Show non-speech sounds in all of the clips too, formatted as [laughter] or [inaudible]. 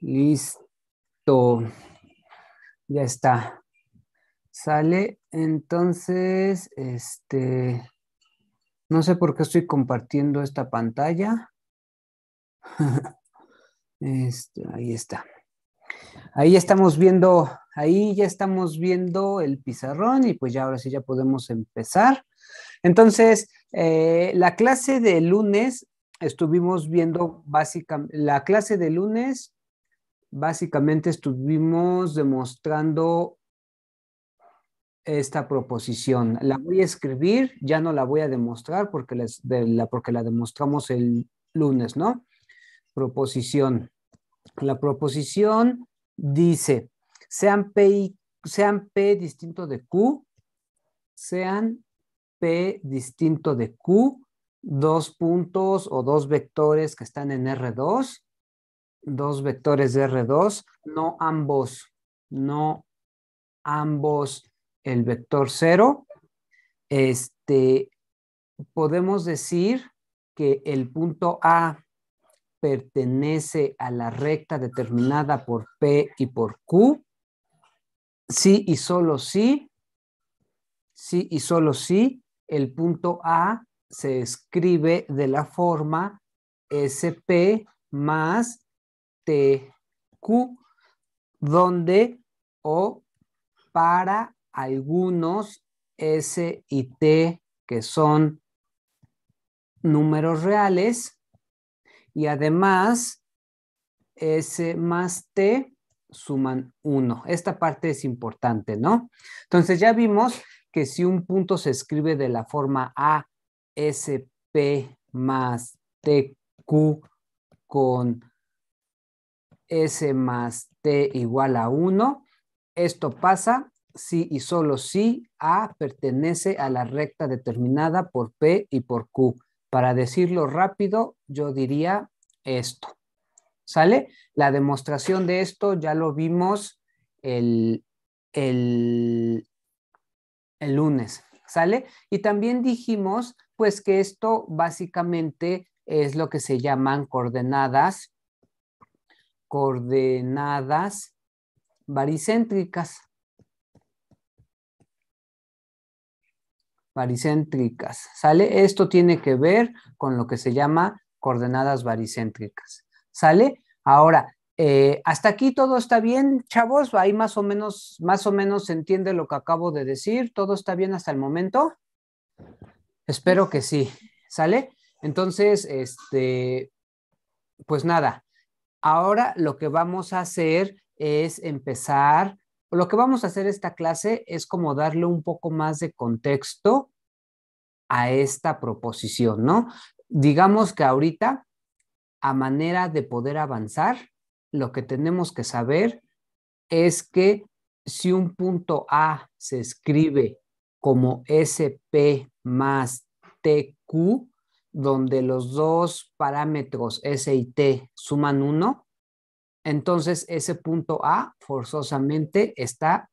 Listo. Ya está. Sale. Entonces, este, no sé por qué estoy compartiendo esta pantalla. [laughs] Este, ahí está. Ahí estamos viendo, ahí ya estamos viendo el pizarrón y pues ya ahora sí ya podemos empezar. Entonces, eh, la clase de lunes estuvimos viendo básicamente, la clase de lunes básicamente estuvimos demostrando esta proposición. La voy a escribir, ya no la voy a demostrar porque, la, porque la demostramos el lunes, ¿no? Proposición. La proposición dice, sean P, sean P distinto de Q, sean P distinto de Q, dos puntos o dos vectores que están en R2, dos vectores de R2, no ambos, no ambos el vector cero, Este, podemos decir que el punto A pertenece a la recta determinada por P y por Q. Sí y solo sí. Sí y solo sí. El punto A se escribe de la forma SP más T, Q, donde o para algunos S y T que son números reales y además S más T suman 1. Esta parte es importante, ¿no? Entonces ya vimos que si un punto se escribe de la forma A, S, P más q, con S más T igual a 1. Esto pasa si y solo si A pertenece a la recta determinada por P y por Q. Para decirlo rápido, yo diría esto. ¿Sale? La demostración de esto ya lo vimos el, el, el lunes. ¿Sale? Y también dijimos pues que esto básicamente es lo que se llaman coordenadas coordenadas baricéntricas. Baricéntricas, ¿sale? Esto tiene que ver con lo que se llama coordenadas baricéntricas, ¿sale? Ahora, eh, hasta aquí todo está bien, chavos, ahí más o menos, más o menos se entiende lo que acabo de decir, todo está bien hasta el momento. Espero que sí, ¿sale? Entonces, este, pues nada, Ahora lo que vamos a hacer es empezar, lo que vamos a hacer esta clase es como darle un poco más de contexto a esta proposición, ¿no? Digamos que ahorita, a manera de poder avanzar, lo que tenemos que saber es que si un punto A se escribe como SP más TQ, donde los dos parámetros S y T suman uno, entonces ese punto A forzosamente está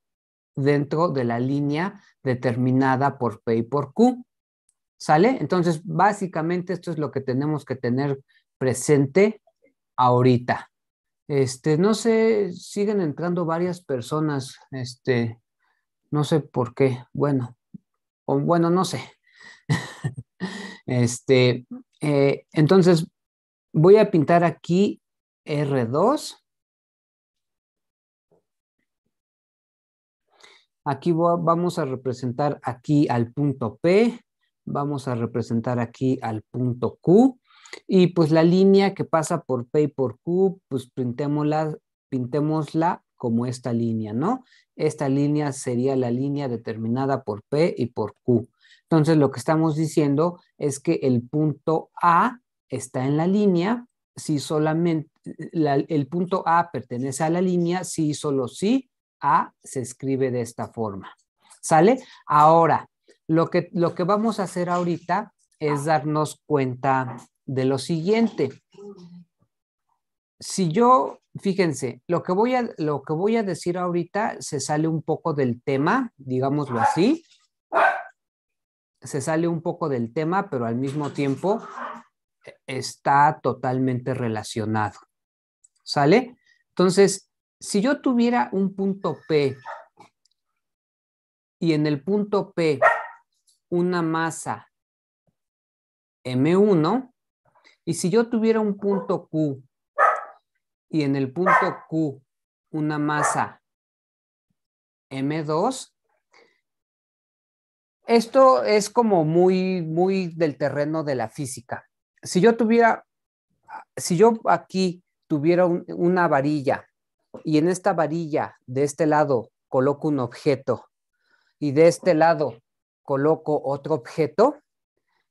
dentro de la línea determinada por P y por Q. ¿Sale? Entonces, básicamente esto es lo que tenemos que tener presente ahorita. Este, no sé, siguen entrando varias personas, este, no sé por qué, bueno, bueno, no sé, este, eh, entonces, voy a pintar aquí R2. Aquí vamos a representar aquí al punto P, vamos a representar aquí al punto Q. Y pues la línea que pasa por P y por Q, pues pintémosla, pintémosla como esta línea, ¿no? Esta línea sería la línea determinada por P y por Q. Entonces, lo que estamos diciendo es que el punto A está en la línea si solamente el punto A pertenece a la línea si solo si A se escribe de esta forma. ¿Sale? Ahora, lo que, lo que vamos a hacer ahorita es darnos cuenta de lo siguiente. Si yo, fíjense, lo que voy a, lo que voy a decir ahorita se sale un poco del tema, digámoslo así, se sale un poco del tema, pero al mismo tiempo está totalmente relacionado. ¿Sale? Entonces, si yo tuviera un punto P y en el punto P una masa M1, y si yo tuviera un punto Q y en el punto Q una masa M2, esto es como muy, muy del terreno de la física. Si yo tuviera, si yo aquí tuviera una varilla y en esta varilla de este lado coloco un objeto y de este lado coloco otro objeto,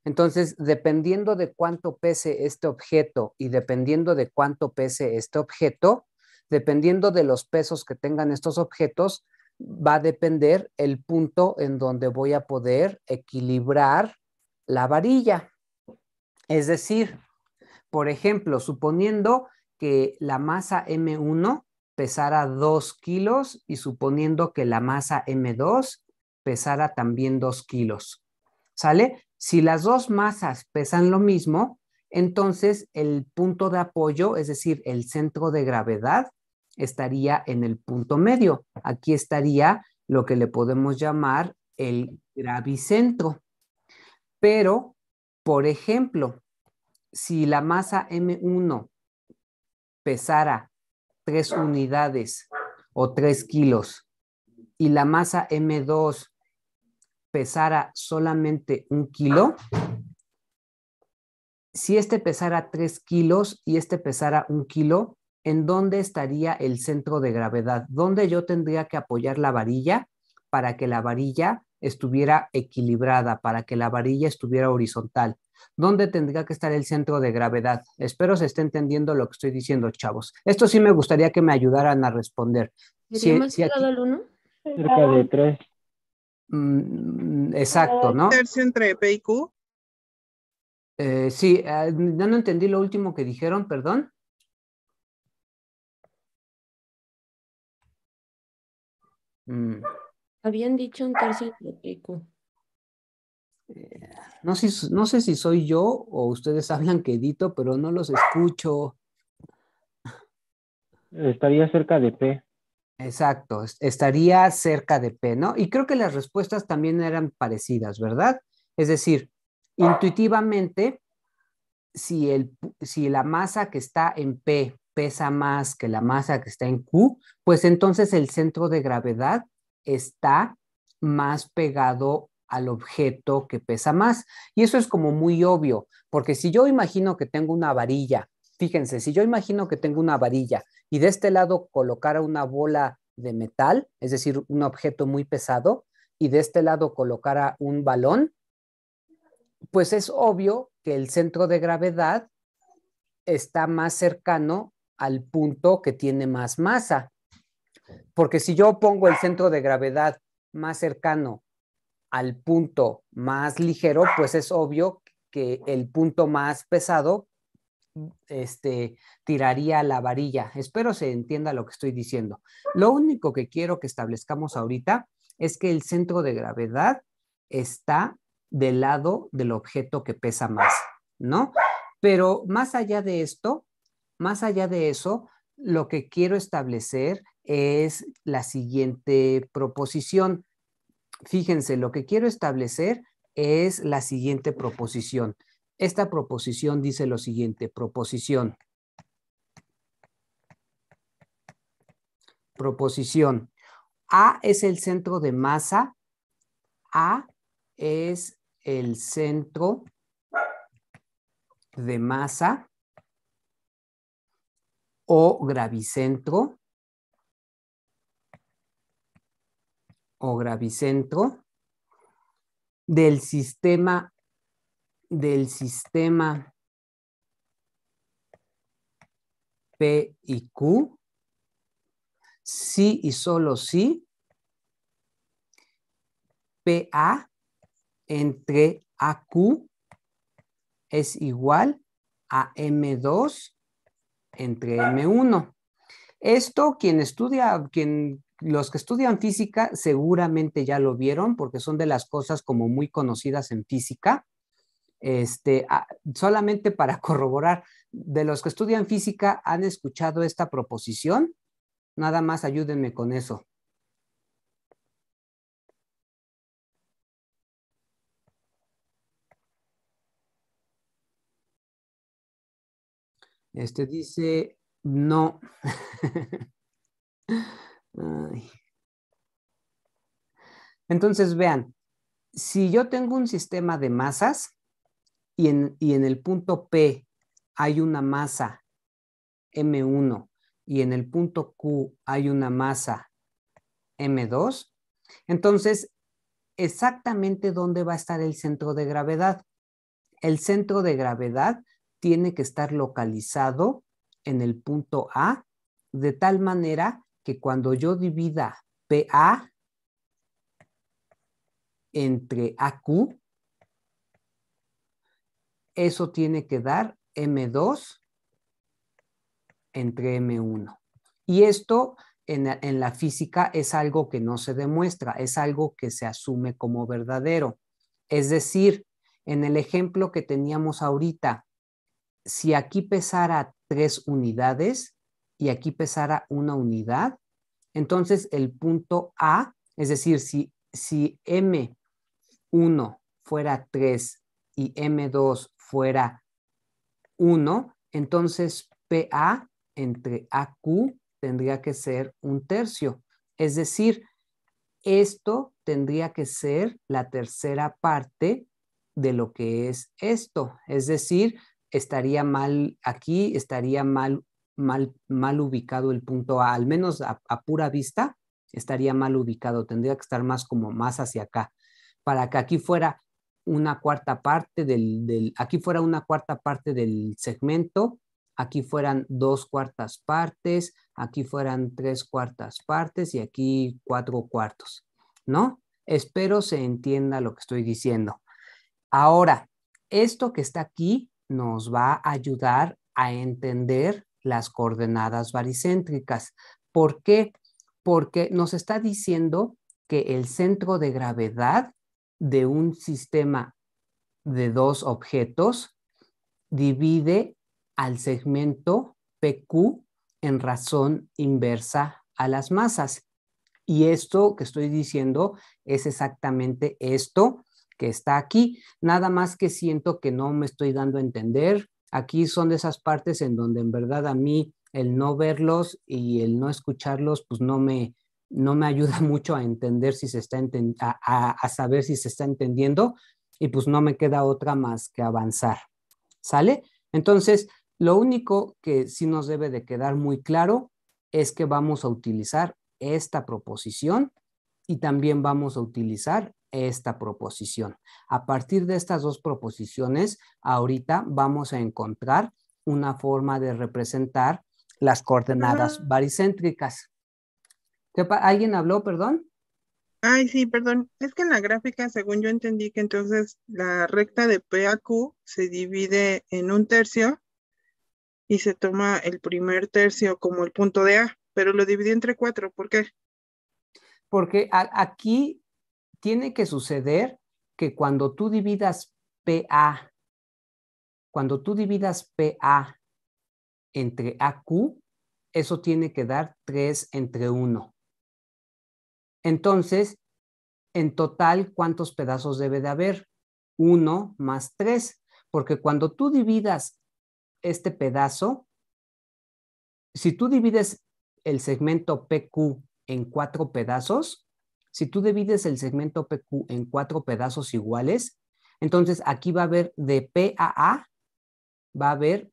entonces dependiendo de cuánto pese este objeto y dependiendo de cuánto pese este objeto, dependiendo de los pesos que tengan estos objetos, va a depender el punto en donde voy a poder equilibrar la varilla. Es decir, por ejemplo, suponiendo que la masa M1 pesara 2 kilos y suponiendo que la masa M2 pesara también 2 kilos. ¿Sale? Si las dos masas pesan lo mismo, entonces el punto de apoyo, es decir, el centro de gravedad, estaría en el punto medio. Aquí estaría lo que le podemos llamar el gravicentro. Pero, por ejemplo, si la masa M1 pesara tres unidades o tres kilos y la masa M2 pesara solamente un kilo, si este pesara 3 kilos y este pesara un kilo, en dónde estaría el centro de gravedad, dónde yo tendría que apoyar la varilla para que la varilla estuviera equilibrada, para que la varilla estuviera horizontal, dónde tendría que estar el centro de gravedad. Espero se esté entendiendo lo que estoy diciendo, chavos. Esto sí me gustaría que me ayudaran a responder. sí si, si aquí... Cerca de tres. Mm, exacto, ah, ¿no? Tercio entre P y Q. Eh, sí, ya ah, no entendí lo último que dijeron, perdón. Mm. Habían dicho un tercio pico. Eh, no sé, no sé si soy yo o ustedes hablan que edito, pero no los escucho. Estaría cerca de P. Exacto, estaría cerca de P, ¿no? Y creo que las respuestas también eran parecidas, ¿verdad? Es decir, intuitivamente, si, el, si la masa que está en P pesa más que la masa que está en Q, pues entonces el centro de gravedad está más pegado al objeto que pesa más. Y eso es como muy obvio, porque si yo imagino que tengo una varilla, fíjense, si yo imagino que tengo una varilla y de este lado colocara una bola de metal, es decir, un objeto muy pesado, y de este lado colocara un balón, pues es obvio que el centro de gravedad está más cercano al punto que tiene más masa. Porque si yo pongo el centro de gravedad más cercano al punto más ligero, pues es obvio que el punto más pesado este, tiraría la varilla. Espero se entienda lo que estoy diciendo. Lo único que quiero que establezcamos ahorita es que el centro de gravedad está del lado del objeto que pesa más, ¿no? Pero más allá de esto, más allá de eso, lo que quiero establecer es la siguiente proposición. Fíjense, lo que quiero establecer es la siguiente proposición. Esta proposición dice lo siguiente, proposición. Proposición. A es el centro de masa. A es el centro de masa o gravicentro o gravicentro del sistema del sistema P y Q sí y solo sí PA entre AQ es igual a M2 entre M1. Esto, quien estudia, quien, los que estudian física seguramente ya lo vieron porque son de las cosas como muy conocidas en física. Este, ah, solamente para [laughs] corroborar, de los que estudian física han escuchado esta proposición. Nada más ayúdenme con eso. Este dice, no. [laughs] Entonces, vean, si yo tengo un sistema de masas y en, y en, el punto P hay una masa M1 y en el punto Q hay una masa M2, entonces, exactamente dónde va a estar el centro de gravedad. El centro de gravedad tiene que estar localizado en el punto A, de tal manera que cuando yo divida PA entre AQ, eso tiene que dar M2 entre M1. Y esto en la, física es algo que no se demuestra, es algo que se asume como verdadero. Es decir, en el ejemplo que teníamos ahorita, si aquí pesara tres unidades y aquí pesara una unidad, entonces el punto A, es decir, si, M1 fuera 3 y M2 fuera 1, entonces PA entre AQ tendría que ser un tercio. Es decir, esto tendría que ser la tercera parte de lo que es esto. Es decir, estaría mal aquí, estaría mal, mal, mal ubicado el punto A, al menos a, pura vista, estaría mal ubicado, tendría que estar más como más hacia acá, para que aquí fuera una cuarta parte del, del, aquí fuera una cuarta parte del segmento, aquí fueran dos cuartas partes, aquí fueran tres cuartas partes y aquí cuatro cuartos, ¿no? Espero se entienda lo que estoy diciendo. Ahora, esto que está aquí nos va a ayudar a entender las coordenadas baricéntricas. ¿Por qué? Porque nos está diciendo que el centro de gravedad de un sistema de dos objetos divide al segmento PQ en razón inversa a las masas. Y esto que estoy diciendo es exactamente esto que está aquí, nada más que siento que no me estoy dando a entender. Aquí son de esas partes en donde en verdad a mí el no verlos y el no escucharlos, pues no me, no me [laughs] ayuda mucho a entender si se está a, a saber si se está entendiendo y pues no me queda otra más que avanzar. ¿Sale? Entonces, lo único que sí nos debe de quedar muy claro es que vamos a utilizar esta proposición y también vamos a utilizar esta proposición. A partir de estas dos proposiciones, ahorita vamos a encontrar una forma de representar las coordenadas baricéntricas. ¿Alguien habló, perdón? Ay, sí, perdón. Es que en la gráfica, según yo entendí que entonces la recta de P a Q se divide en un tercio y se toma el primer tercio como el punto de A, pero lo dividí entre cuatro. ¿Por qué? Porque aquí tiene que suceder que cuando tú dividas PA, cuando tú dividas PA entre AQ, eso tiene que dar 3 entre 1. Entonces, en total, ¿cuántos pedazos debe de haber? 1 más 3, porque cuando tú dividas este pedazo, si tú divides el segmento PQ en cuatro pedazos, si tú divides el segmento PQ en cuatro pedazos iguales, entonces aquí va a haber de P a A, va a haber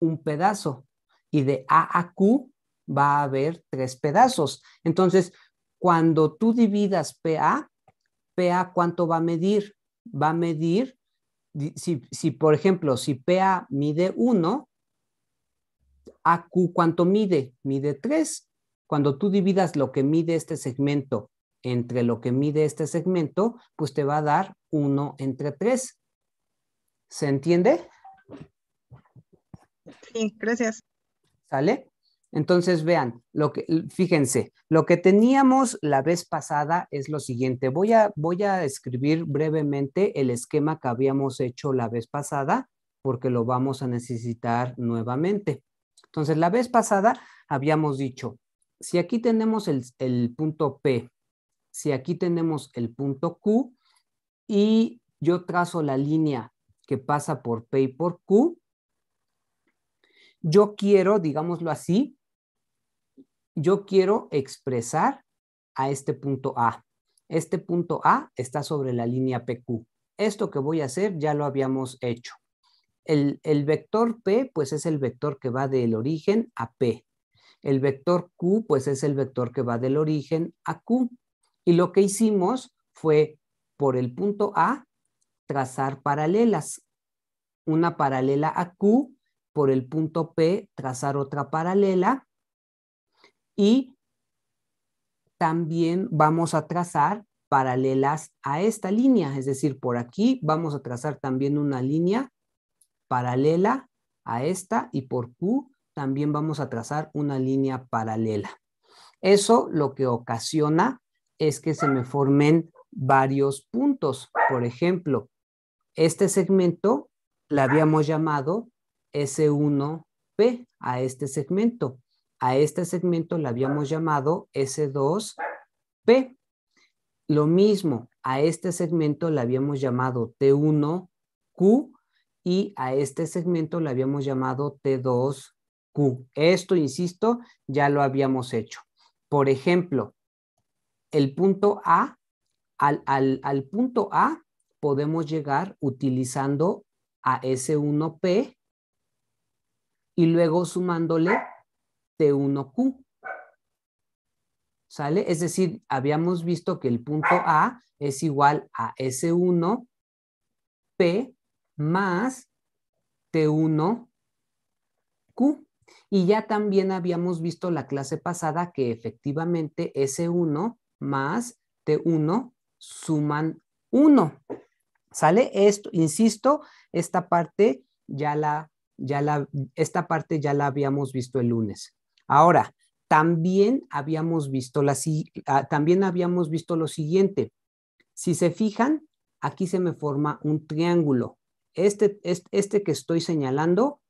un pedazo y de A a Q va a haber tres pedazos. Entonces, cuando tú dividas PA, PA cuánto va a medir? Va a medir, si, por ejemplo, si PA mide 1, AQ cuánto mide? Mide 3. Cuando tú dividas lo que mide este segmento entre lo que mide este segmento, pues te va a dar 1 entre 3. ¿Se entiende? Sí, gracias. ¿Sale? Entonces vean, lo que, fíjense, lo que teníamos la vez pasada es lo siguiente. Voy a, voy a escribir brevemente el esquema que habíamos hecho la vez pasada porque lo vamos a necesitar nuevamente. Entonces, la vez pasada habíamos dicho, si aquí tenemos el, el punto P si aquí tenemos el punto Q y yo trazo la línea que pasa por P y por Q, yo quiero, digámoslo así, yo quiero expresar a este punto A. Este punto A está sobre la línea PQ. Esto que voy a hacer ya lo habíamos hecho. El, vector P, pues es el vector que va del origen a P. El vector Q, pues es el vector que va del origen a Q. Y lo que hicimos fue, por el punto A, trazar paralelas. Una paralela a Q, por el punto P, trazar otra paralela. Y también vamos a trazar paralelas a esta línea, es decir, por aquí vamos a trazar también una línea paralela a esta y por Q también vamos a trazar una línea paralela. Eso lo que ocasiona es que se me formen varios puntos. Por ejemplo, este segmento la habíamos llamado S1P a este segmento. A este segmento le habíamos llamado S2P. Lo mismo, a este segmento le habíamos llamado T1Q y a este segmento le habíamos llamado T2Q. Esto, insisto, ya lo habíamos hecho. Por ejemplo, el punto A, al, punto A podemos llegar utilizando a S1P y luego sumándole T1Q. ¿Sale? Es decir, habíamos visto que el punto A es igual a S1P más T1Q. Y ya también habíamos visto la clase pasada que efectivamente S1 más T1 suman 1. ¿Sale? Esto, insisto, esta parte ya la, ya la, esta parte ya la habíamos visto el lunes. Ahora, también habíamos visto la, ah, también habíamos visto lo siguiente. Si se fijan, aquí se me forma un triángulo. Este, este que estoy señalando,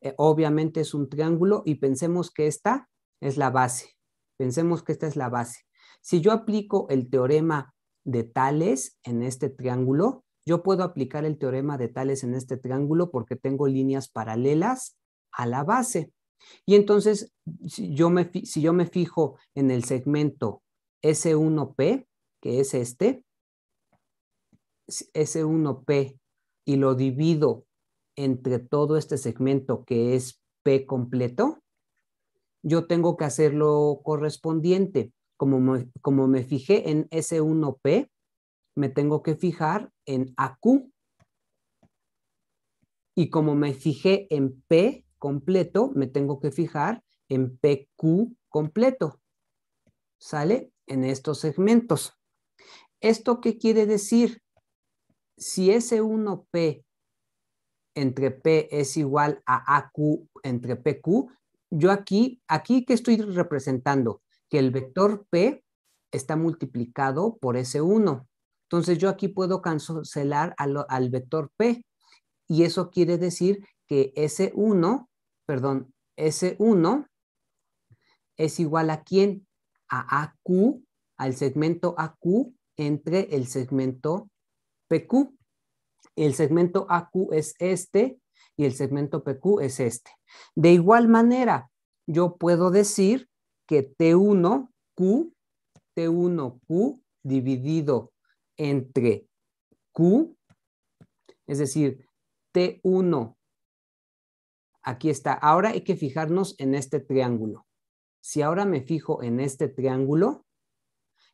eh, obviamente es un triángulo y pensemos que esta es la base. Pensemos que esta es la base. Si yo aplico el teorema de Tales en este triángulo, yo puedo aplicar el teorema de Tales en este triángulo porque tengo líneas paralelas a la base. Y entonces, si yo me, si yo me fijo en el segmento S1P, que es este, S1P, y lo divido entre todo este segmento que es P completo, yo tengo que hacerlo correspondiente como me, fijé en S1P, me tengo que fijar en AQ. Y como me fijé en P completo, me tengo que fijar en PQ completo. ¿Sale? En estos segmentos. ¿Esto qué quiere decir? Si S1P entre P es igual a AQ entre PQ, yo aquí, aquí qué estoy representando, que el vector P está multiplicado por S1. Entonces yo aquí puedo cancelar al, vector P y eso quiere decir que S1, perdón, S1 es igual a quién? A AQ, al segmento AQ entre el segmento PQ. El segmento AQ es este y el segmento PQ es este. De igual manera, yo puedo decir que T1Q, T1Q dividido entre Q, es decir, T1, aquí está. Ahora hay que fijarnos en este triángulo. Si ahora me fijo en este triángulo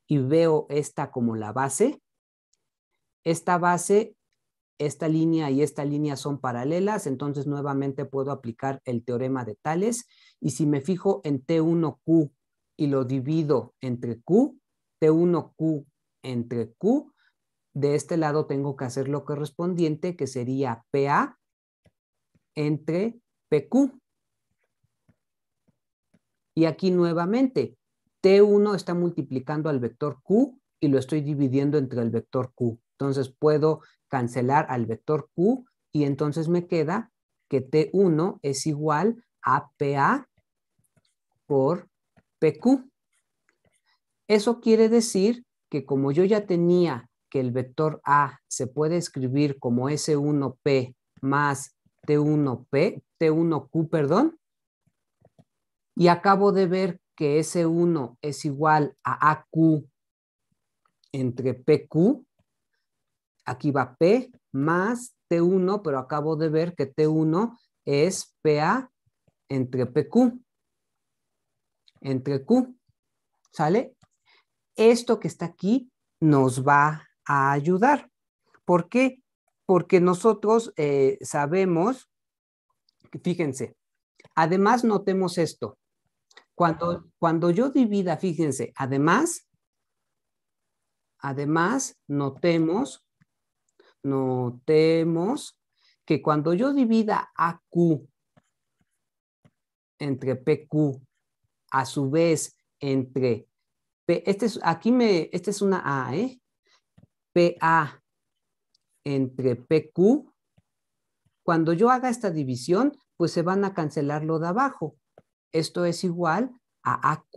y veo esta como la base, esta base esta línea y esta línea son paralelas, entonces nuevamente puedo aplicar el teorema de Tales. Y si me fijo en T1Q y lo divido entre Q, T1Q entre Q, de este lado tengo que hacer lo correspondiente, que sería PA entre PQ. Y aquí nuevamente, T1 está multiplicando al vector Q y lo estoy dividiendo entre el vector Q. Entonces puedo cancelar al vector Q y entonces me queda que T1 es igual a PA por PQ. Eso quiere decir que como yo ya tenía que el vector A se puede escribir como S1P más T1P, T1Q, perdón, y acabo de ver que S1 es igual a AQ entre PQ, aquí va P más T1, pero acabo de ver que T1 es PA entre PQ, entre Q, ¿sale? Esto que está aquí nos va a ayudar. ¿Por qué? Porque nosotros eh, sabemos, fíjense, además notemos esto, cuando, cuando yo divida, fíjense, además, además notemos notemos que cuando yo divida AQ entre PQ, a su vez entre P, este es, aquí me, esta es una A, ¿eh? PA entre PQ, cuando yo haga esta división, pues se van a cancelar lo de abajo. Esto es igual a AQ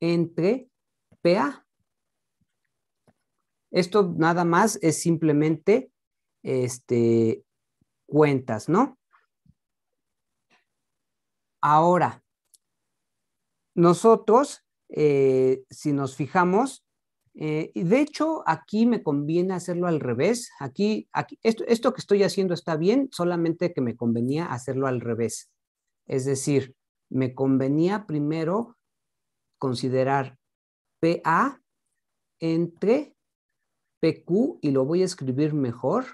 entre PA. Esto nada más es simplemente este, cuentas, ¿no? Ahora, nosotros, eh, si nos fijamos, eh, y de hecho, aquí me conviene hacerlo al revés. Aquí, aquí esto, esto, que estoy haciendo está bien, solamente que me convenía hacerlo al revés. Es decir, me convenía primero considerar PA entre PQ, y lo voy a escribir mejor,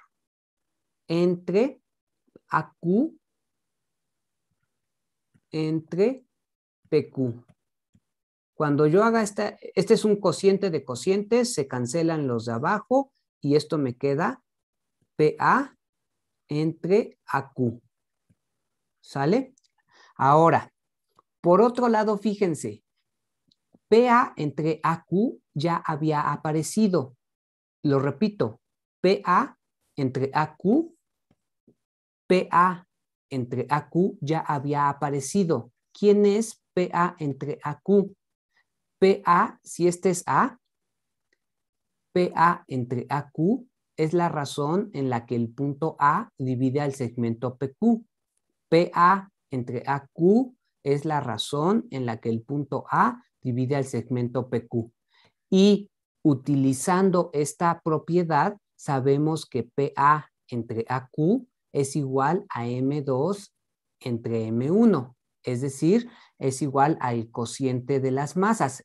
entre AQ, entre PQ. Cuando yo haga esta, este es un cociente de cocientes, se cancelan los de abajo y esto me queda PA entre AQ. ¿Sale? Ahora, por otro lado, fíjense, PA entre AQ ya había aparecido. Lo repito, PA entre AQ, PA entre AQ ya había aparecido. ¿Quién es PA entre AQ? PA, si este es A, PA entre AQ es la razón en la que el punto A divide al segmento PQ. PA entre AQ es la razón en la que el punto A divide al segmento PQ. Y utilizando esta propiedad, sabemos que PA entre AQ es igual a M2 entre M1, es decir, es igual al cociente de las masas.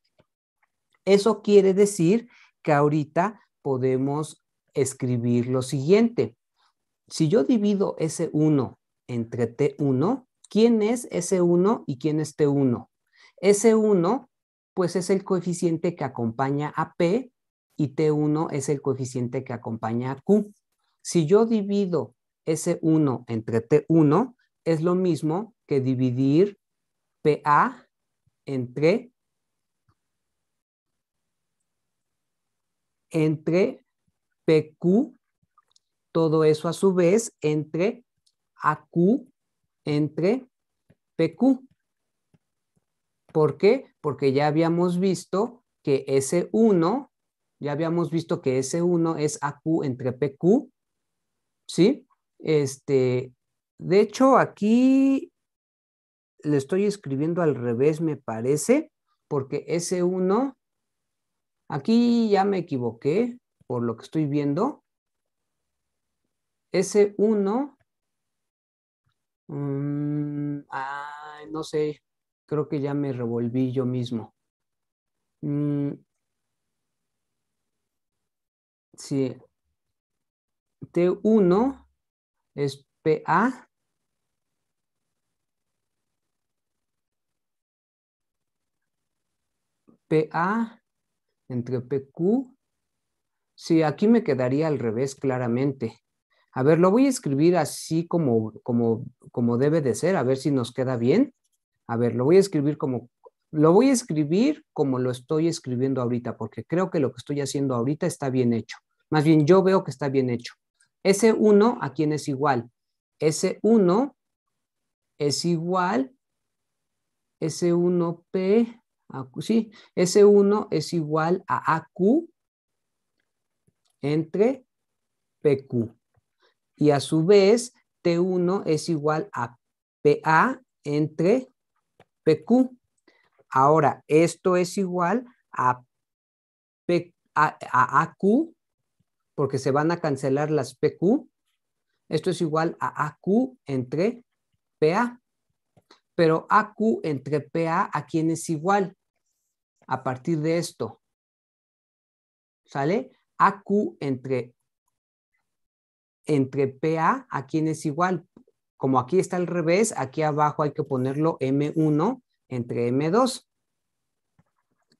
Eso quiere decir que ahorita podemos escribir lo siguiente. Si yo divido s 1 entre T1, ¿quién es s 1 y quién es T1? s 1 pues es el coeficiente que acompaña a P y T1 es el coeficiente que acompaña a Q. Si yo divido S1 entre T1, es lo mismo que dividir PA entre, entre PQ, todo eso a su vez entre AQ entre PQ. ¿Por qué? Porque ya habíamos visto que s 1, ya habíamos visto que s 1 es AQ entre PQ, ¿sí? Este, de hecho, aquí le estoy escribiendo al revés, me parece, porque s 1, aquí ya me equivoqué por lo que estoy viendo. s 1, mm, no sé, creo que ya me revolví yo mismo. Mm. sí. T1 es PA. PA entre PQ. Sí, aquí me quedaría al revés claramente. A ver, lo voy a escribir así como, como, como debe de ser, a ver si nos queda bien a ver, lo voy a escribir como, lo voy a escribir como lo estoy escribiendo ahorita, porque creo que lo que estoy haciendo ahorita está bien hecho. Más bien, yo veo que está bien hecho. s 1 a quién es igual. s 1 es igual, S1P, sí, S1 es igual a AQ entre PQ. Y a su vez, T1 es igual a PA entre PQ. Ahora, esto es igual a, AQ, porque se van a cancelar las PQ. Esto es igual a AQ entre PA. Pero AQ entre PA, ¿a quién es igual? A partir de esto. ¿Sale? AQ entre, entre PA, ¿a quién es igual? Como aquí está al revés, aquí abajo hay que ponerlo M1 entre M2.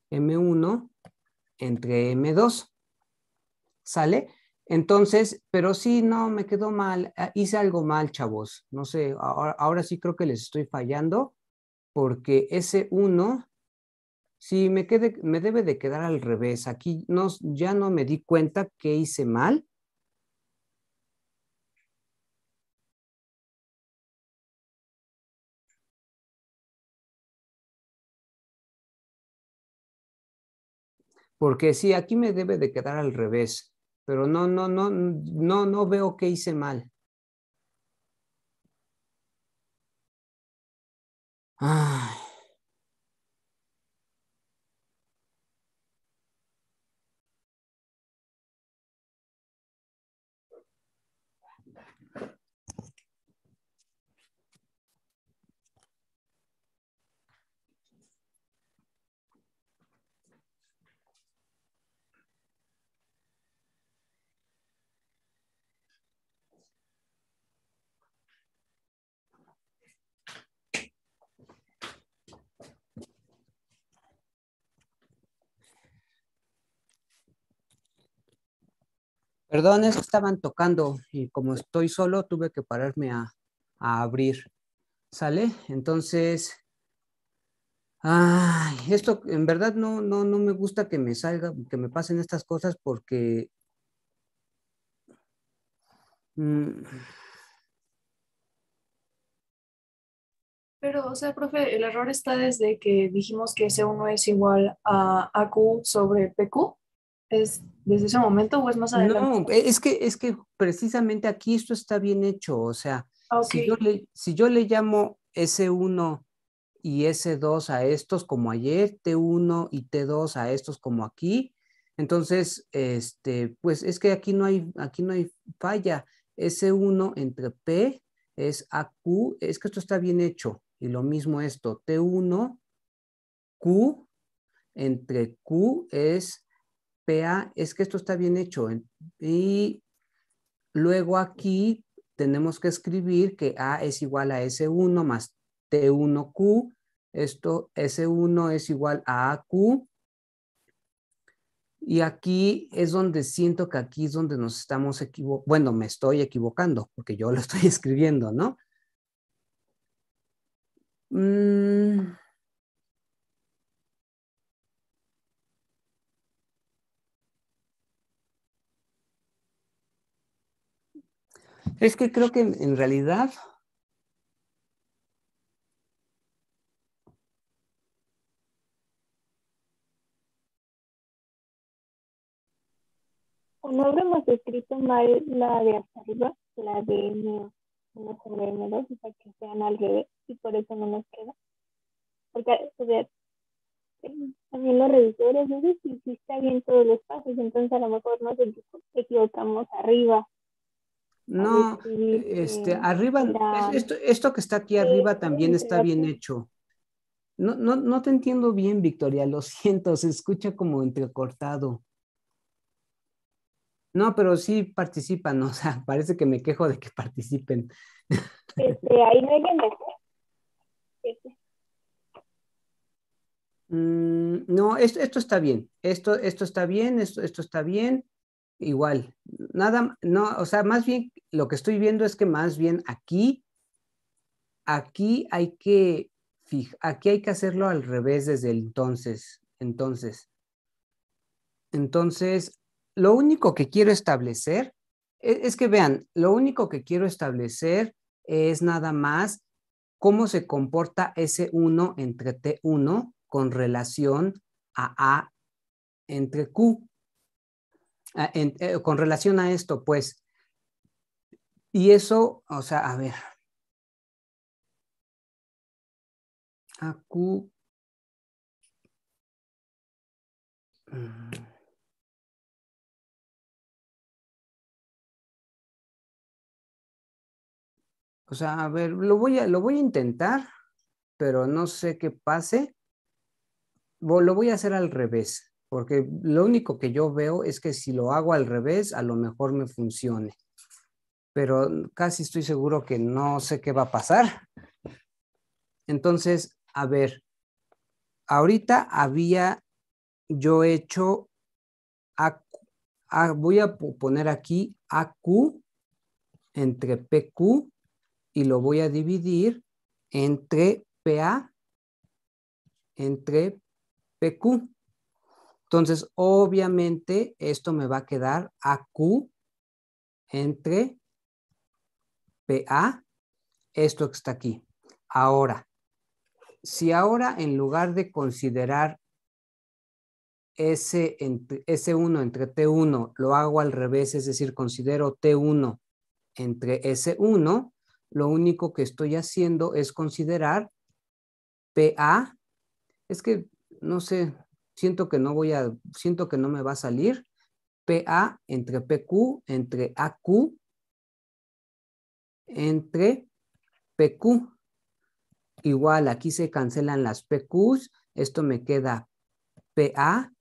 M1 entre M2. ¿Sale? Entonces, pero sí, no, me quedó mal. Ah, hice algo mal, chavos. No sé, ahora, sí creo que les estoy fallando porque ese 1 sí me, me debe de quedar al revés. Aquí no, ya no me di cuenta que hice mal Porque sí, aquí me debe de quedar al revés, pero no, no, no, no, no veo que hice mal. Perdón, es estaban tocando y como estoy solo tuve que pararme a, abrir. ¿Sale? Entonces, esto en verdad no, no, no me gusta que me salga, que me pasen estas cosas porque... Mm. Pero, o sea, profe, el error está desde que dijimos que s 1 es igual a AQ sobre PQ es desde ese momento o es más adelante? No, e, es que, es que precisamente aquí esto está bien hecho, o sea, ah, si, yo le, llamo S1 y S2 a estos como ayer, T1 y T2 a estos como aquí, entonces, este, pues es que aquí no hay, aquí no hay falla. S1 entre P es AQ, es que esto está bien hecho. Y lo mismo esto, T1, Q, entre Q es PA es que esto está bien hecho. ¿eh? Y luego aquí tenemos que escribir que A es igual a S1 más T1Q. Esto S1 es igual a AQ. Y aquí es donde siento que aquí es donde nos estamos equivocando. Bueno, me estoy equivocando porque yo lo [laughs] estoy escribiendo, ¿no? Mm. Es que creo que en realidad no habremos escrito mal la de hasta arriba, la de M1 o sea, que sean al revés, y por eso no nos queda. Porque, o también los revisores, no sé si, si está bien todos los pasos, entonces a lo mejor nos equivocamos arriba, no, este, arriba, esto, que está aquí arriba también está bien hecho. No, no, te entiendo bien, Victoria, lo siento, se escucha como entrecortado. No, pero sí participan, [laughs] o sea, parece que me quejo de que participen. Este, ahí no hay este. mm, no, esto, esto, está bien, esto, esto está bien, esto, esto está bien igual, nada, no, o sea, más bien lo que estoy viendo es que más bien aquí, aquí hay que, aquí hay que hacerlo al revés desde el entonces, entonces. Entonces, lo único que quiero establecer e, es, que vean, lo único que quiero establecer es nada más cómo se comporta ese 1 entre T1 con relación a A entre Q. Eh, con relación a esto, pues, y eso, o sea, a ver. Acu... Mm. O sea, a ver, lo voy a, lo voy a intentar, pero no sé qué pase. Lo voy a hacer al revés porque lo único que yo veo es que si lo hago al revés, a lo mejor me funcione. Pero casi estoy seguro que no sé qué va a pasar. Entonces, a ver, ahorita había yo hecho, a, voy a poner aquí AQ entre PQ y lo voy a dividir entre PA entre PQ. Entonces, obviamente, esto me va a quedar a q entre PA, esto que está aquí. Ahora, si ahora en lugar de considerar S entre, S1 entre T1 lo hago al revés, es decir, considero T1 entre S1, lo único que estoy haciendo es considerar PA. Es que, no sé, siento que no voy a, siento que no me va a salir, PA entre PQ, entre AQ, entre PQ. Igual aquí se cancelan las PQs, esto me queda PA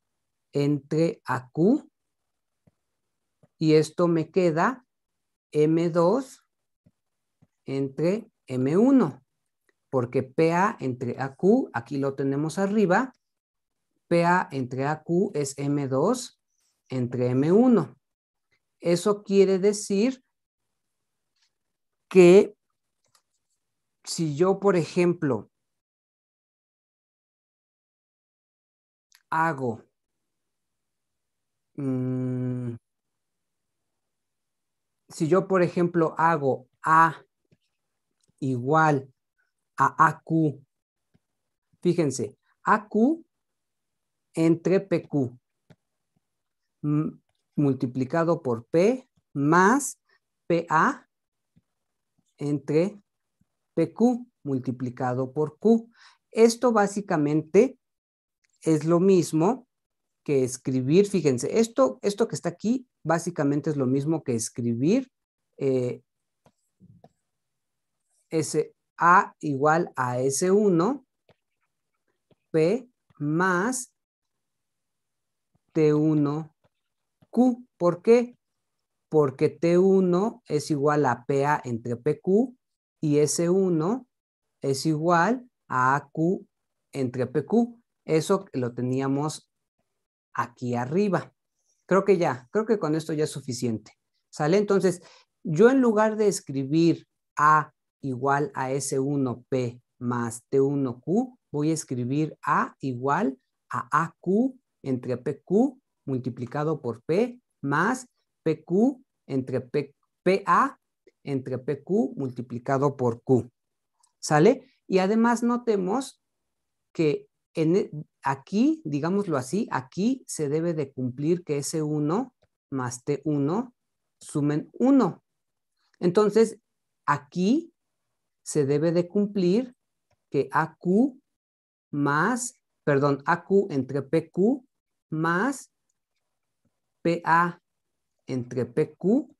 entre AQ y esto me queda M2 entre M1, porque PA entre AQ, aquí lo tenemos arriba, PA entre AQ es M2 entre M1. Eso quiere decir que si yo, por ejemplo, hago mm, si yo, por ejemplo, hago A igual a AQ, fíjense, AQ entre PQ multiplicado por P más PA entre PQ multiplicado por Q. Esto básicamente es lo mismo que escribir, fíjense, esto, esto que está aquí básicamente es lo mismo que escribir eh, SA igual a S1, P más T1Q. ¿Por qué? Porque T1 es igual a PA entre PQ y S1 es igual a AQ entre PQ. Eso lo teníamos aquí arriba. Creo que ya, creo que con esto ya es suficiente. ¿Sale? Entonces, yo en lugar de escribir A igual a S1P más T1Q, voy a escribir A igual a AQ entre PQ multiplicado por P más PQ entre P, PA entre PQ multiplicado por Q. ¿Sale? Y además notemos que en, e, aquí, digámoslo así, aquí se debe de cumplir que S1 más T1 sumen 1. Entonces, aquí se debe de cumplir que AQ más, perdón, AQ entre PQ más PA entre PQ,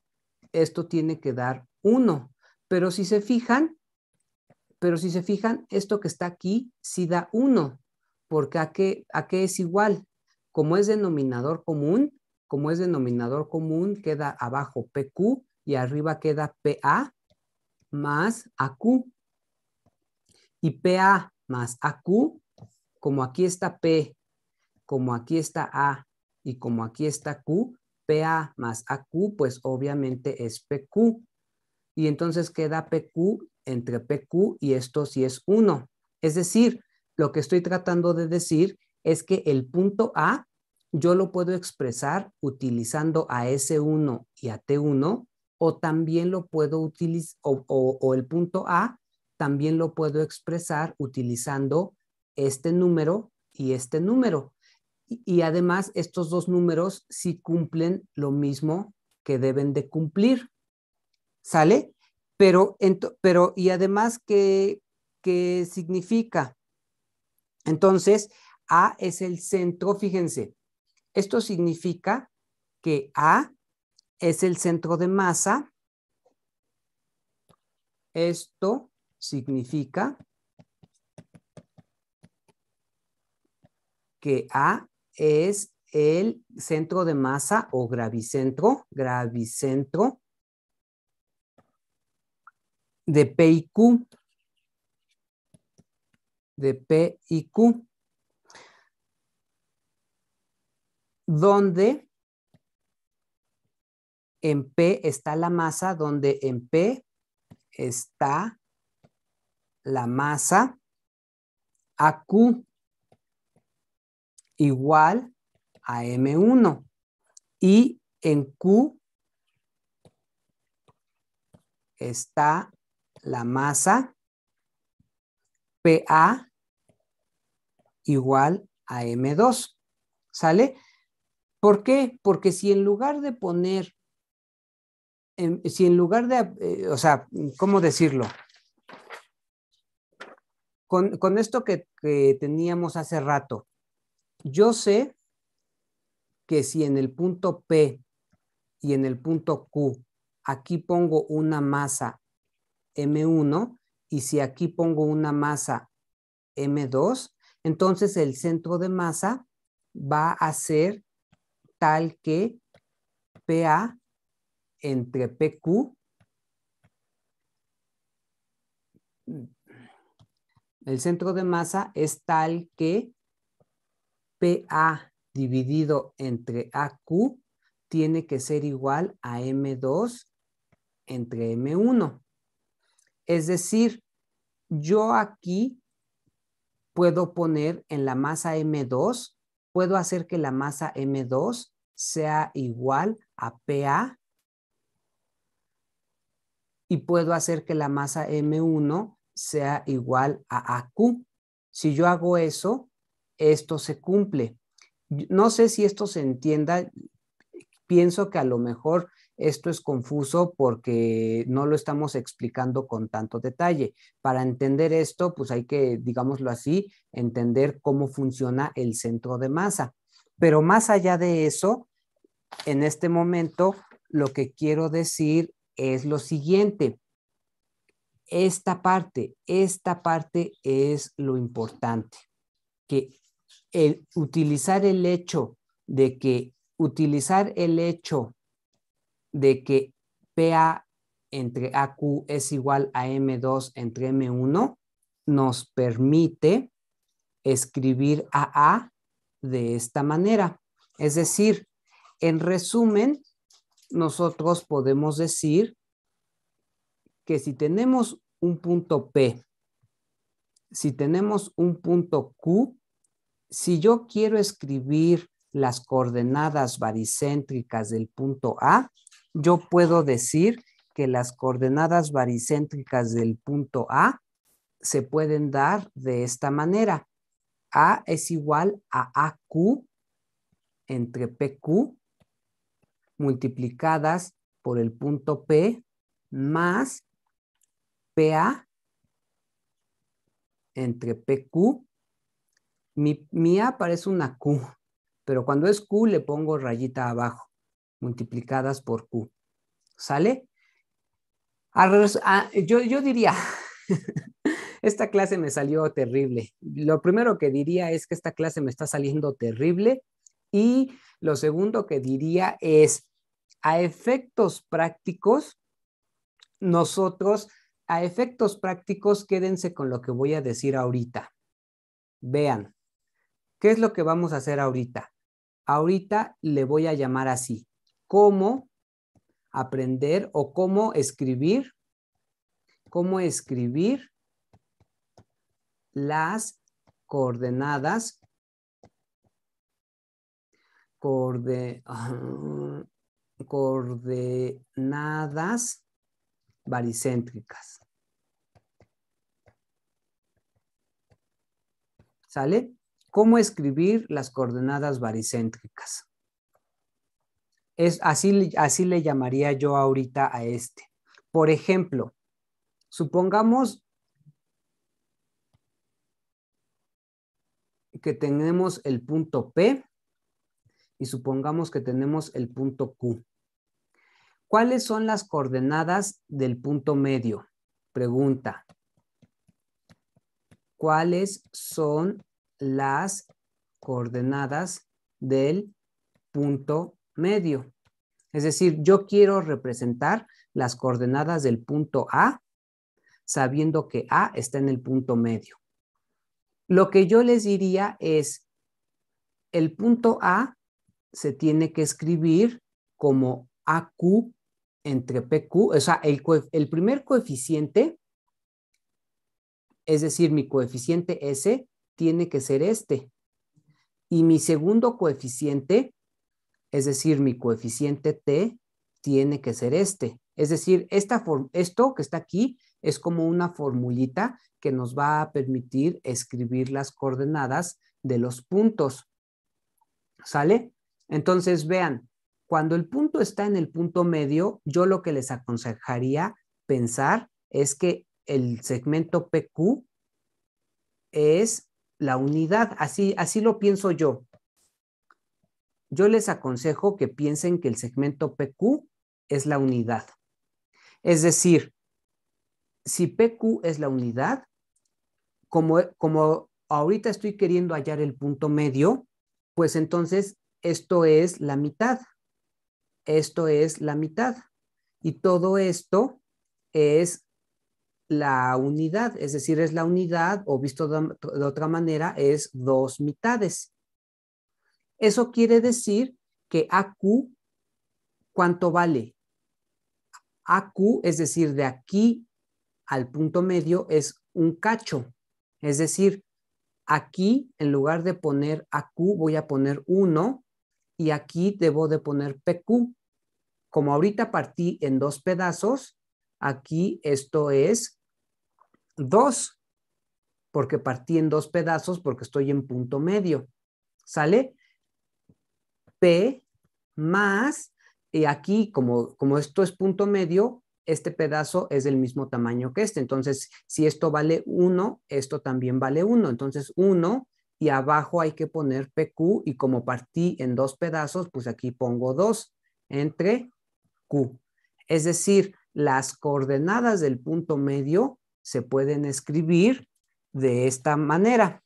esto tiene que dar 1. Pero si se fijan, pero si se fijan, esto que está aquí sí da 1, porque a qué, a qué es igual. Como es denominador común, como es denominador común, queda abajo PQ y arriba queda PA más AQ. Y PA más AQ, como aquí está P como aquí está A y como aquí está Q, PA más AQ, pues obviamente es PQ. Y entonces queda PQ entre PQ y esto sí es 1. Es decir, lo que estoy tratando de decir es que el punto A yo lo puedo expresar utilizando a S1 y a T1 o también lo puedo utilizar, o, o el punto A también lo puedo expresar utilizando este número y este número y además estos dos números sí cumplen lo mismo que deben de cumplir. ¿Sale? Pero, y además, ¿qué, ¿qué significa? Entonces, A es el centro, fíjense, esto significa que A es el centro de masa. Esto significa que A es el centro de masa o gravicentro, gravicentro de P y Q, de P y Q, donde en P está la masa, donde en P está la masa a Q igual a M1 y en Q está la masa PA igual a M2. ¿Sale? ¿Por qué? Porque si en lugar de poner, em, si en lugar de, eh, o sea, ¿cómo decirlo? Con, esto que teníamos hace rato, yo sé que si en el punto P y en el punto Q aquí pongo una masa M1 y si aquí pongo una masa M2, entonces el centro de masa va a ser tal que PA entre PQ el centro de masa es tal que PA dividido entre AQ tiene que ser igual a M2 entre M1. Es decir, yo aquí puedo poner en la masa M2, puedo hacer que la masa M2 sea igual a PA y puedo hacer que la masa M1 sea igual a AQ. Si yo hago eso, esto se cumple. No sé si esto se entienda, pienso que a lo mejor esto es confuso porque no lo estamos explicando con tanto detalle. Para entender esto, pues hay que, digámoslo así, entender cómo funciona el centro de masa. Pero más allá de eso, en este momento, lo que quiero decir es lo siguiente. Esta parte, esta parte es lo importante, que el, utilizar el hecho de que, utilizar el hecho de que PA entre AQ es igual a M2 entre M1 nos permite escribir AA de esta manera. Es decir, en resumen, nosotros podemos decir que si tenemos un punto P, si tenemos un punto Q, si yo quiero escribir las coordenadas baricéntricas del punto A, yo puedo decir que las coordenadas baricéntricas del punto A se pueden dar de esta manera. A es igual a AQ entre PQ multiplicadas por el punto P más PA entre PQ mi, A parece una Q, pero cuando es Q le pongo rayita abajo, multiplicadas por Q. ¿Sale? yo, yo diría, [laughs] esta clase me salió terrible. Lo primero que diría es que esta clase me está saliendo terrible y lo segundo que diría es, a efectos prácticos, nosotros, a efectos prácticos, quédense con lo que voy a decir ahorita. Vean, ¿Qué es lo que vamos a hacer ahorita? Ahorita le voy a llamar así, cómo aprender o cómo escribir, cómo escribir las coordenadas ah, coordenadas baricéntricas. ¿Sale? cómo escribir las coordenadas baricéntricas. Es, así, así le llamaría yo ahorita a este. Por ejemplo, supongamos que tenemos el punto P y supongamos que tenemos el punto Q. ¿Cuáles son las coordenadas del punto medio? Pregunta. ¿Cuáles son las coordenadas del punto medio. Es decir, yo quiero representar las coordenadas del punto A sabiendo que A está en el punto medio. Lo que yo les diría es, el punto A se tiene que escribir como AQ entre PQ, o sea, el, el primer coeficiente, es decir, mi coeficiente S, tiene que ser este. Y mi segundo coeficiente, es decir, mi coeficiente T, tiene que ser este. Es decir, esta esto que está aquí es como una formulita que nos va a permitir escribir las coordenadas de los puntos. ¿Sale? Entonces, vean, cuando el punto está en el punto medio, yo lo que les aconsejaría pensar es que el segmento PQ es la unidad, así, así lo pienso yo. Yo les aconsejo que piensen que el segmento PQ es la unidad. Es decir, si PQ es la unidad, como, como ahorita estoy queriendo hallar el punto medio, pues entonces esto es la mitad. Esto es la mitad. Y todo esto es la unidad, es decir, es la unidad, o visto de, otra manera, es dos mitades. Eso quiere decir que AQ, ¿cuánto vale? AQ, es decir, de aquí al punto medio es un cacho. Es decir, aquí en lugar de poner AQ voy a poner 1 y aquí debo de poner PQ. Como ahorita partí en dos pedazos, aquí esto es 2, porque partí en dos pedazos porque estoy en punto medio. ¿Sale? P más, y eh, aquí como, como esto es punto medio, este pedazo es del mismo tamaño que este. Entonces, si esto vale 1, esto también vale 1. Entonces, 1 y abajo hay que poner PQ y como partí en dos pedazos, pues aquí pongo 2 entre Q. Es decir, las coordenadas del punto medio se pueden escribir de esta manera.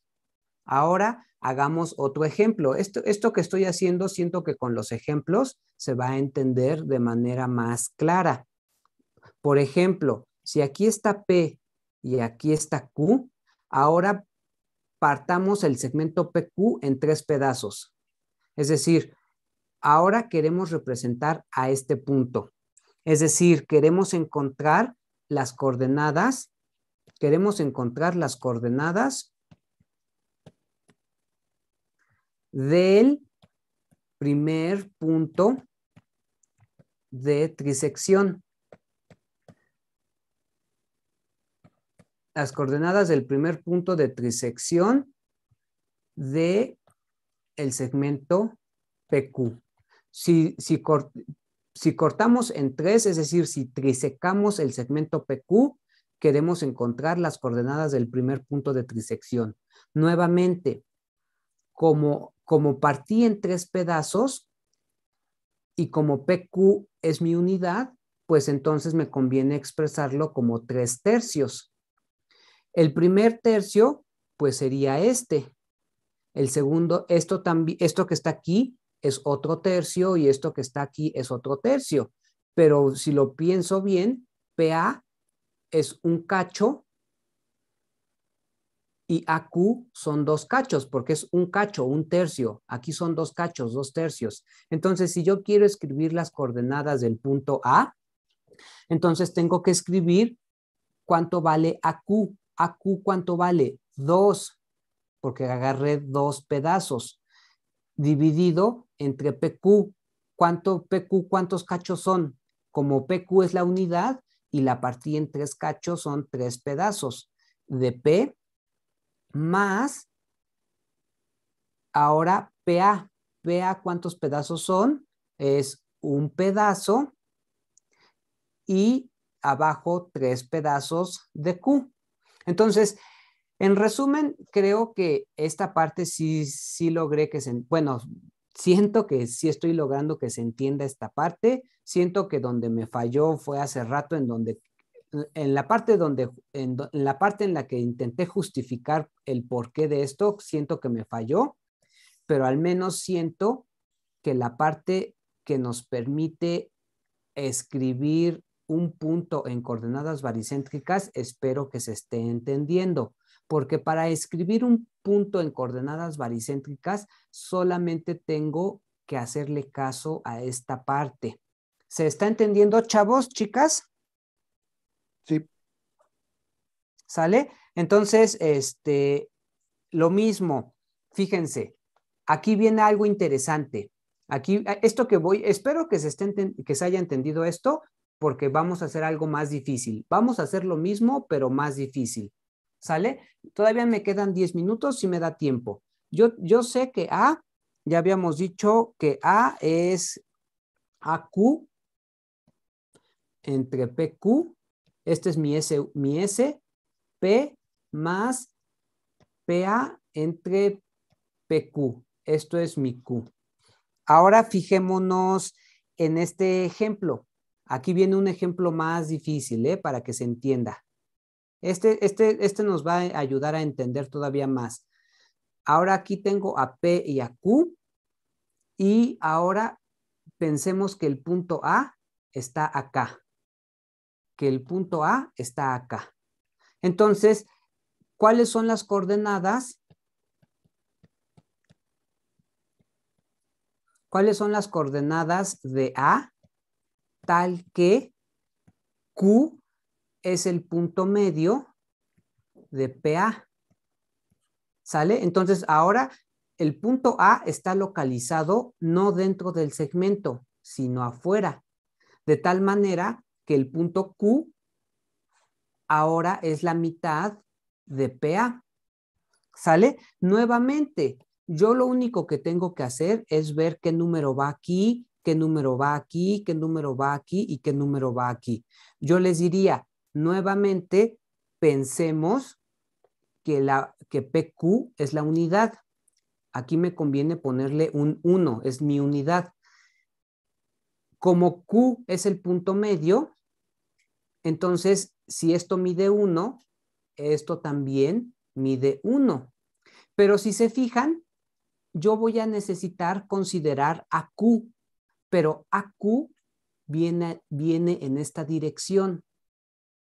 Ahora hagamos otro ejemplo. Esto, esto que estoy haciendo, siento que con los ejemplos se va a entender de manera más clara. Por ejemplo, si aquí está P y aquí está Q, ahora partamos el segmento PQ en tres pedazos. Es decir, ahora queremos representar a este punto. Es decir, queremos encontrar las coordenadas queremos encontrar las coordenadas del primer punto de trisección. Las coordenadas del primer punto de trisección de el segmento PQ. Si, si cortamos en tres, es decir, si trisecamos el segmento PQ, queremos encontrar las coordenadas del primer punto de trisección. Nuevamente, como, como partí en tres pedazos y como PQ es mi unidad, pues entonces me conviene expresarlo como tres tercios. El primer tercio, pues sería este. El segundo, esto, también, esto que está aquí es otro tercio y esto que está aquí es otro tercio. Pero si lo pienso bien, PA es un cacho y AQ son dos cachos, porque es un cacho, un tercio. Aquí son dos cachos, dos tercios. Entonces, si yo quiero escribir las coordenadas del punto A, entonces tengo que escribir cuánto vale AQ. AQ cuánto vale? Dos, porque agarré dos pedazos, dividido entre PQ. ¿Cuánto PQ, cuántos cachos son? Como PQ es la unidad, y la partí en tres cachos, son tres pedazos de P más ahora PA. PA cuántos pedazos son. Es un pedazo y abajo tres pedazos de Q. Entonces, en resumen, creo que esta parte sí, sí logré que se, bueno, siento que sí estoy logrando que se entienda esta parte. Siento que donde me falló fue hace rato en donde en la parte donde en, la parte en la que intenté justificar el porqué de esto, siento que me falló, pero al menos siento que la parte que nos permite escribir un punto en coordenadas baricéntricas espero que se esté entendiendo, porque para escribir un punto en coordenadas baricéntricas solamente tengo que hacerle caso a esta parte. ¿Se está entendiendo, chavos, chicas? Sí. ¿Sale? Entonces, este, lo mismo, fíjense, aquí viene algo interesante. Aquí, esto que voy, espero que se, que se haya entendido esto, porque vamos a hacer algo más difícil. Vamos a hacer lo mismo, pero más difícil. ¿Sale? Todavía me quedan 10 minutos si me da tiempo. Yo, yo sé que A, ya habíamos dicho que A es AQ, entre PQ, este es mi S, mi S, P más PA entre PQ. Esto es mi Q. Ahora fijémonos en este ejemplo. Aquí viene un ejemplo más difícil, ¿eh? Para que se entienda. Este, este, este nos va a ayudar a entender todavía más. Ahora aquí tengo a P y a Q. Y ahora pensemos que el punto A está acá que el punto A está acá. Entonces, ¿cuáles son las coordenadas? ¿Cuáles son las coordenadas de A tal que Q es el punto medio de PA? ¿Sale? Entonces, ahora el punto A está localizado no dentro del segmento, sino afuera, de tal manera que el punto Q ahora es la mitad de PA. ¿Sale? Nuevamente, yo lo único que tengo que hacer es ver qué número va aquí, qué número va aquí, qué número va aquí y qué número va aquí. Yo les diría, nuevamente, pensemos que, la, que PQ es la unidad. Aquí me conviene ponerle un 1, es mi unidad. Como Q es el punto medio, entonces si esto mide 1, esto también mide 1. Pero si se fijan, yo voy a necesitar considerar a Q, pero a Q viene, viene en esta dirección.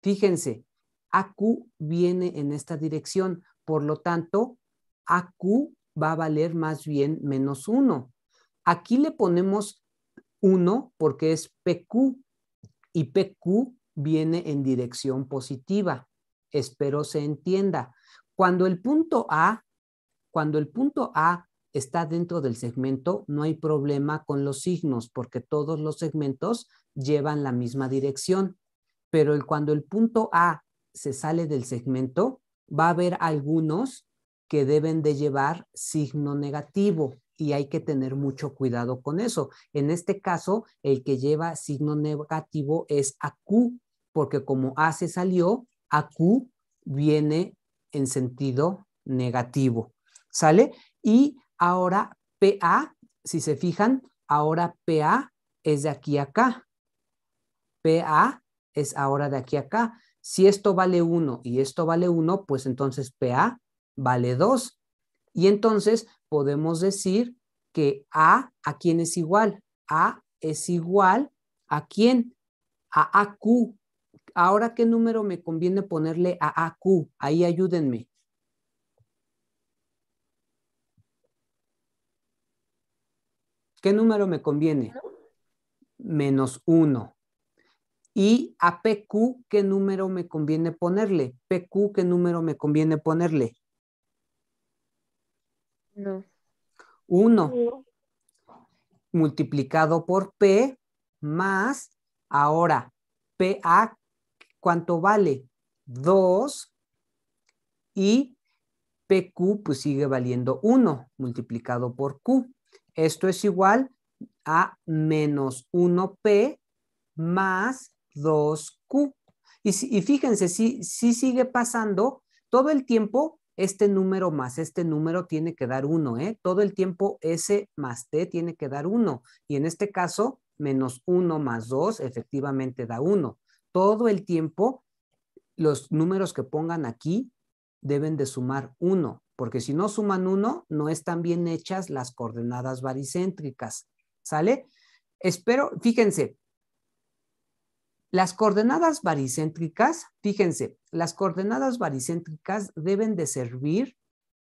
Fíjense, a Q viene en esta dirección, por lo tanto, a Q va a valer más bien menos 1. Aquí le ponemos uno, porque es PQ y PQ viene en dirección positiva. Espero se entienda. Cuando el punto A, cuando el punto A está dentro del segmento, no hay problema con los signos porque todos los segmentos llevan la misma dirección. Pero cuando el punto A se sale del segmento, va a haber algunos que deben de llevar signo negativo y hay que tener mucho cuidado con eso. En este caso, el que lleva signo negativo es AQ, porque como A se salió, AQ viene en sentido negativo. ¿Sale? Y ahora PA, si se fijan, ahora PA es de aquí a acá. PA es ahora de aquí a acá. Si esto vale 1 y esto vale 1, pues entonces PA vale 2. Y entonces podemos decir que A, ¿a quién es igual? A es igual a quién? A AQ. Ahora, ¿qué número me conviene ponerle a AQ? Ahí ayúdenme. ¿Qué número me conviene? Menos uno. Y a PQ, ¿qué número me conviene ponerle? PQ, ¿qué número me conviene ponerle? 1 multiplicado por P más, ahora, PA, ¿cuánto vale? 2 y PQ pues sigue valiendo 1 multiplicado por Q. Esto es igual a menos 1P más 2Q. Y, fíjense, si, si sigue pasando todo el tiempo este número más este número tiene que dar 1, ¿eh? Todo el tiempo S más T tiene que dar 1. Y en este caso, menos 1 más 2 efectivamente da 1. Todo el tiempo, los números que pongan aquí deben de sumar 1. porque si no suman 1, no están bien hechas las coordenadas baricéntricas, ¿sale? Espero, fíjense, las coordenadas baricéntricas, fíjense, las coordenadas baricéntricas deben de servir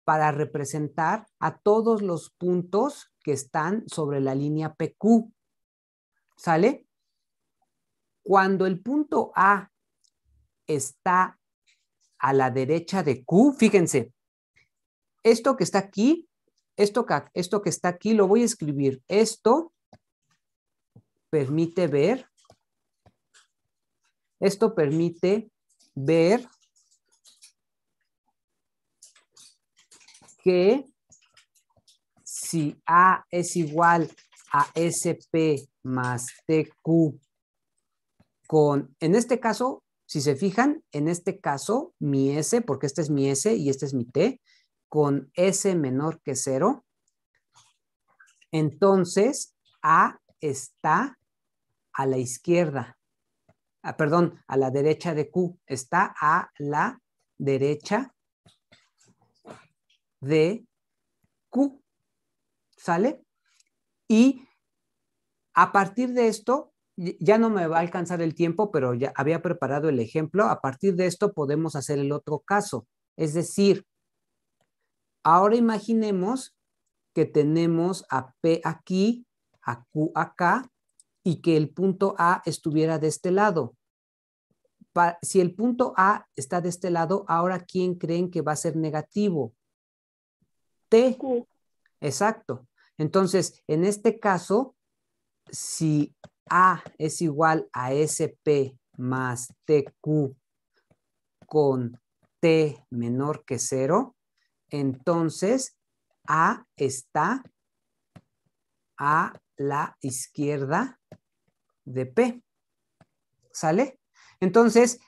para representar a todos los puntos que están sobre la línea PQ. ¿Sale? Cuando el punto A está a la derecha de Q, fíjense, esto que está aquí, esto esto que está aquí, lo voy a escribir. Esto permite ver esto permite ver que si A es igual a SP más TQ con, en este caso, si se fijan, en este caso, mi S, porque este es mi S y este es mi T, con S menor que cero, entonces A está a la izquierda. Ah, perdón, a la derecha de Q, está a la derecha de Q. ¿Sale? Y a partir de esto, ya no me va a alcanzar el tiempo, pero ya había preparado el ejemplo. A partir de esto podemos hacer el otro caso. Es decir, ahora imaginemos que tenemos a P aquí, a Q acá y que el punto A estuviera de este lado. si el punto A está de este lado, ahora ¿quién creen que va a ser negativo? T. Exacto. Entonces, en este caso, si A es igual a SP más TQ con T menor que cero, entonces A está, A la izquierda de P. ¿Sale? Entonces,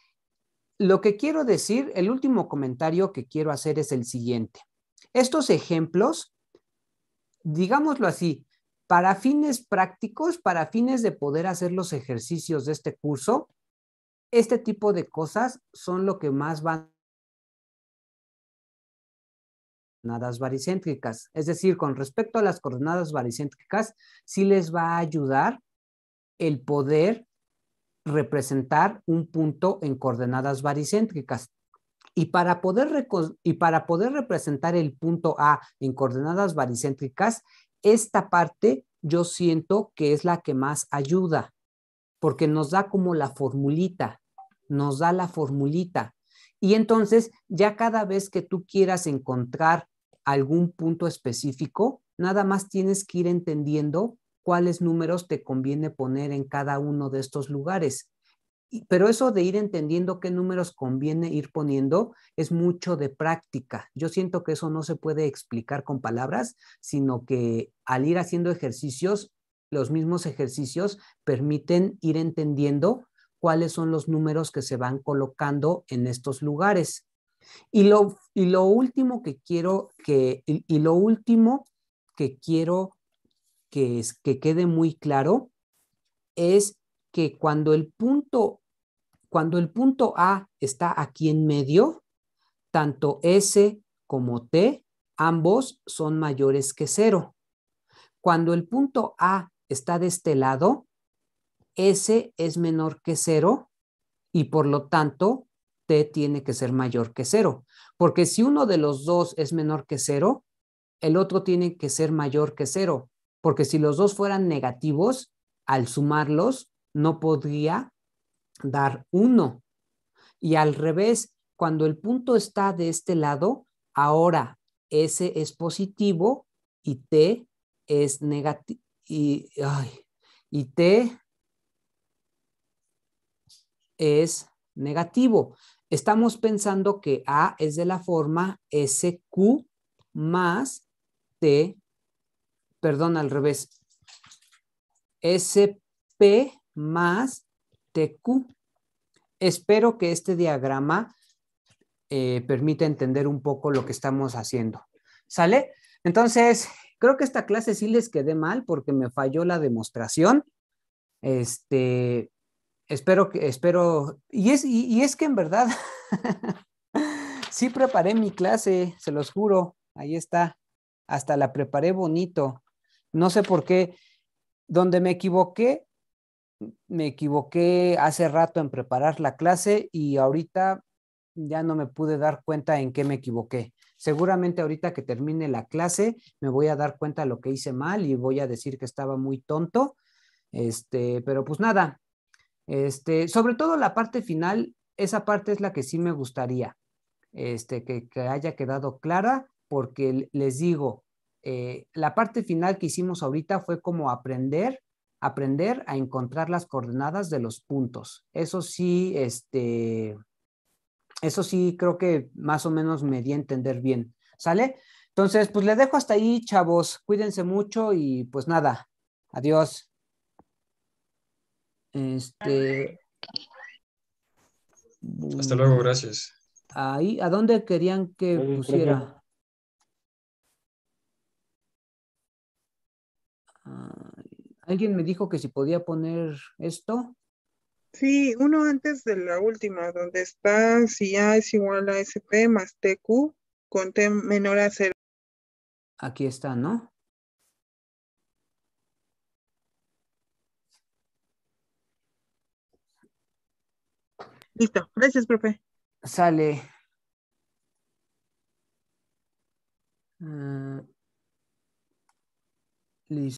lo que quiero decir, el último comentario que quiero hacer es el siguiente. Estos ejemplos, digámoslo así, para fines prácticos, para fines de poder hacer los ejercicios de este curso, este tipo de cosas son lo que más van coordenadas Es decir, con respecto a las coordenadas baricéntricas, sí les va a ayudar el poder representar un punto en coordenadas baricéntricas Y para, poder y para poder representar el punto A en coordenadas baricéntricas, esta parte yo siento que es la que más ayuda, porque nos da como la formulita, nos da la formulita. Y entonces, ya cada vez que tú quieras encontrar algún punto específico, nada más tienes que ir entendiendo cuáles números te conviene poner en cada uno de estos lugares. Pero eso de ir entendiendo qué números conviene ir poniendo es mucho de práctica. Yo siento que eso no se puede explicar con palabras, sino que al ir haciendo ejercicios, los mismos ejercicios permiten ir entendiendo cuáles son los números que se van colocando en estos lugares. Y lo, último que quiero que, y, lo último que quiero que, es, que quede muy claro es que cuando el punto, cuando el punto A está aquí en medio, tanto S como T, ambos son mayores que cero. Cuando el punto A está de este lado, S es menor que cero y por lo tanto t tiene que ser mayor que cero, porque si uno de los dos es menor que cero, el otro tiene que ser mayor que cero, porque si los dos fueran negativos, al sumarlos no podría dar uno. Y al revés, cuando el punto está de este lado, ahora S es positivo y T es negativo. Y, y T es negativo estamos pensando que A es de la forma SQ más T, perdón, al revés, SP más TQ. Espero que este diagrama eh, permita entender un poco lo que estamos haciendo. ¿Sale? Entonces, creo que esta clase sí les quedé mal porque me falló la demostración. Este, espero que, espero, y es, y, es que en verdad, [laughs] sí preparé mi clase, se los juro, ahí está, hasta la preparé bonito, no sé por qué, donde me equivoqué, me equivoqué hace rato en preparar la clase y ahorita ya no me pude dar cuenta en qué me equivoqué. Seguramente ahorita que termine la clase me voy a dar cuenta lo que hice mal y voy a decir que estaba muy tonto. Este, pero pues nada, este, sobre todo la parte final, esa parte es la que sí me gustaría este, que, haya quedado clara, porque les digo, eh, la parte final que hicimos ahorita fue como aprender, aprender a encontrar las coordenadas de los puntos. Eso sí, este, eso sí creo que más o menos me di a entender bien, ¿sale? Entonces, pues le dejo hasta ahí, chavos. Cuídense mucho y pues nada, adiós. Este, Hasta luego, mm, gracias. Ahí, ¿a dónde querían que pusiera? Ah, alguien me dijo que si podía poner esto. Sí, uno antes de la última, donde está si A es igual a SP más TQ con T menor a 0 Aquí está, ¿no? Listo, gracias, profe. Sale. Ah, listo.